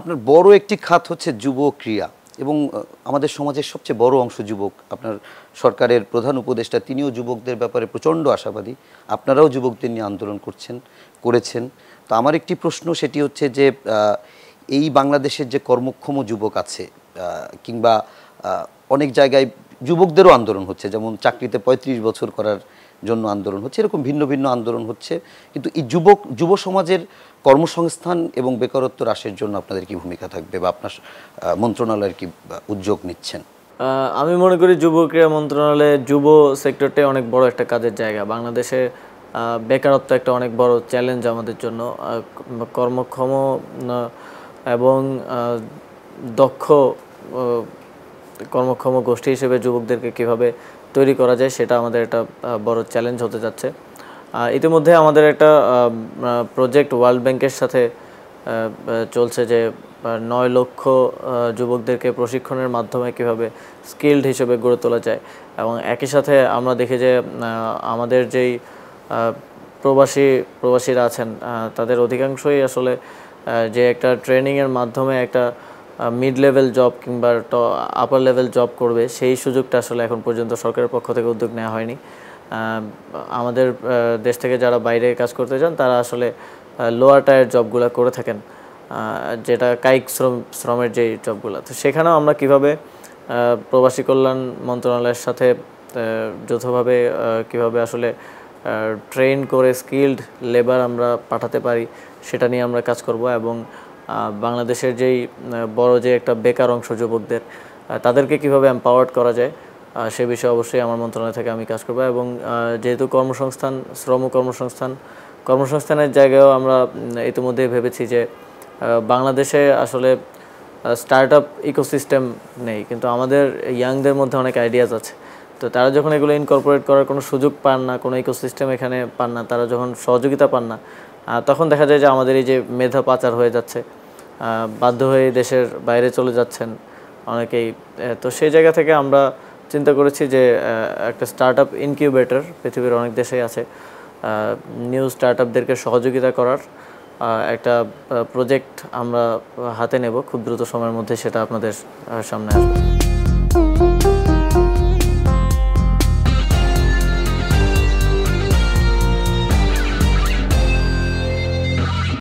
আপনার বড় একটি খাত হচ্ছে যুব ক্রিয়া এবং আমাদের সমাজের সবচেয়ে বড় অংশ যুবক আপনার সরকারের প্রধান উপদেষ্টা তিনিও যুবকদের ব্যাপারে প্রচণ্ড আশাবাদী আপনারাও যুবকদের নিয়ে আন্দোলন করছেন করেছেন তো আমার একটি প্রশ্ন সেটি হচ্ছে যে এই বাংলাদেশের যে কর্মক্ষম যুবক আছে কিংবা অনেক জায়গায় যুবকদেরও আন্দোলন হচ্ছে যেমন চাকরিতে ৩৫ বছর করার জন্য আন্দোলন হচ্ছে এরকম ভিন্ন ভিন্ন আন্দোলন হচ্ছে কিন্তু এই যুবক যুব সমাজের কর্মসংস্থান এবং বেকারত্ব হ্রাসের জন্য আপনাদের কি ভূমিকা থাকবে বা আপনার মন্ত্রণালয়ের কি উদ্যোগ নিচ্ছেন আমি মনে করি যুব ক্রীড়া মন্ত্রণালয়ে যুব সেক্টরটাই অনেক বড় একটা কাজের জায়গা বাংলাদেশে বেকারত্ব একটা অনেক বড় চ্যালেঞ্জ আমাদের জন্য কর্মক্ষম এবং দক্ষ কর্মক্ষম গোষ্ঠী হিসেবে যুবকদেরকে কিভাবে তৈরি করা যায় সেটা আমাদের একটা বড় চ্যালেঞ্জ হতে যাচ্ছে ইতিমধ্যে আমাদের একটা প্রজেক্ট ওয়ার্ল্ড ব্যাংকের সাথে চলছে যে নয় লক্ষ যুবকদেরকে প্রশিক্ষণের মাধ্যমে কিভাবে স্কিল্ড হিসেবে গড়ে তোলা যায় এবং একই সাথে আমরা দেখি যে আমাদের যেই প্রবাসী প্রবাসীরা আছেন তাদের অধিকাংশই আসলে যে একটা ট্রেনিংয়ের মাধ্যমে একটা মিড লেভেল জব কিংবা আপার লেভেল জব করবে সেই সুযোগটা আসলে এখন পর্যন্ত সরকারের পক্ষ থেকে উদ্যোগ নেওয়া হয়নি আমাদের দেশ থেকে যারা বাইরে কাজ করতে যান তারা আসলে লোয়ার টায়ার জবগুলো করে থাকেন যেটা কায়িক শ্রম শ্রমের যে জবগুলো তো সেখানেও আমরা কিভাবে প্রবাসী কল্যাণ মন্ত্রণালয়ের সাথে যৌথভাবে কিভাবে আসলে ট্রেন করে স্কিল্ড লেবার আমরা পাঠাতে পারি সেটা নিয়ে আমরা কাজ করব এবং বাংলাদেশের যেই বড় যে একটা বেকার অংশ যুবকদের তাদেরকে কিভাবে এম্পাওয়ার্ড করা যায় সে বিষয়ে অবশ্যই আমার মন্ত্রণালয় থেকে আমি কাজ করব এবং যেহেতু কর্মসংস্থান শ্রম কর্মসংস্থান কর্মসংস্থানের জায়গায়ও আমরা ইতিমধ্যেই ভেবেছি যে বাংলাদেশে আসলে স্টার্ট আপ ইকোসিস্টেম নেই কিন্তু আমাদের ইয়াংদের মধ্যে অনেক আইডিয়াজ আছে তো তারা যখন এগুলো ইনকর্পোরেট করার কোনো সুযোগ পান না কোনো ইকোসিস্টেম এখানে পান না তারা যখন সহযোগিতা পান না তখন দেখা যায় যে আমাদের এই যে মেধা পাচার হয়ে যাচ্ছে বাধ্য হয়ে দেশের বাইরে চলে যাচ্ছেন অনেকেই তো সেই জায়গা থেকে আমরা চিন্তা করেছি যে একটা স্টার্ট আপ ইনকিউবেটর পৃথিবীর অনেক দেশেই আছে নিউ স্টার্ট আপদেরকে সহযোগিতা করার একটা প্রজেক্ট আমরা হাতে নেব খুব দ্রুত সময়ের মধ্যে সেটা আপনাদের সামনে আসবে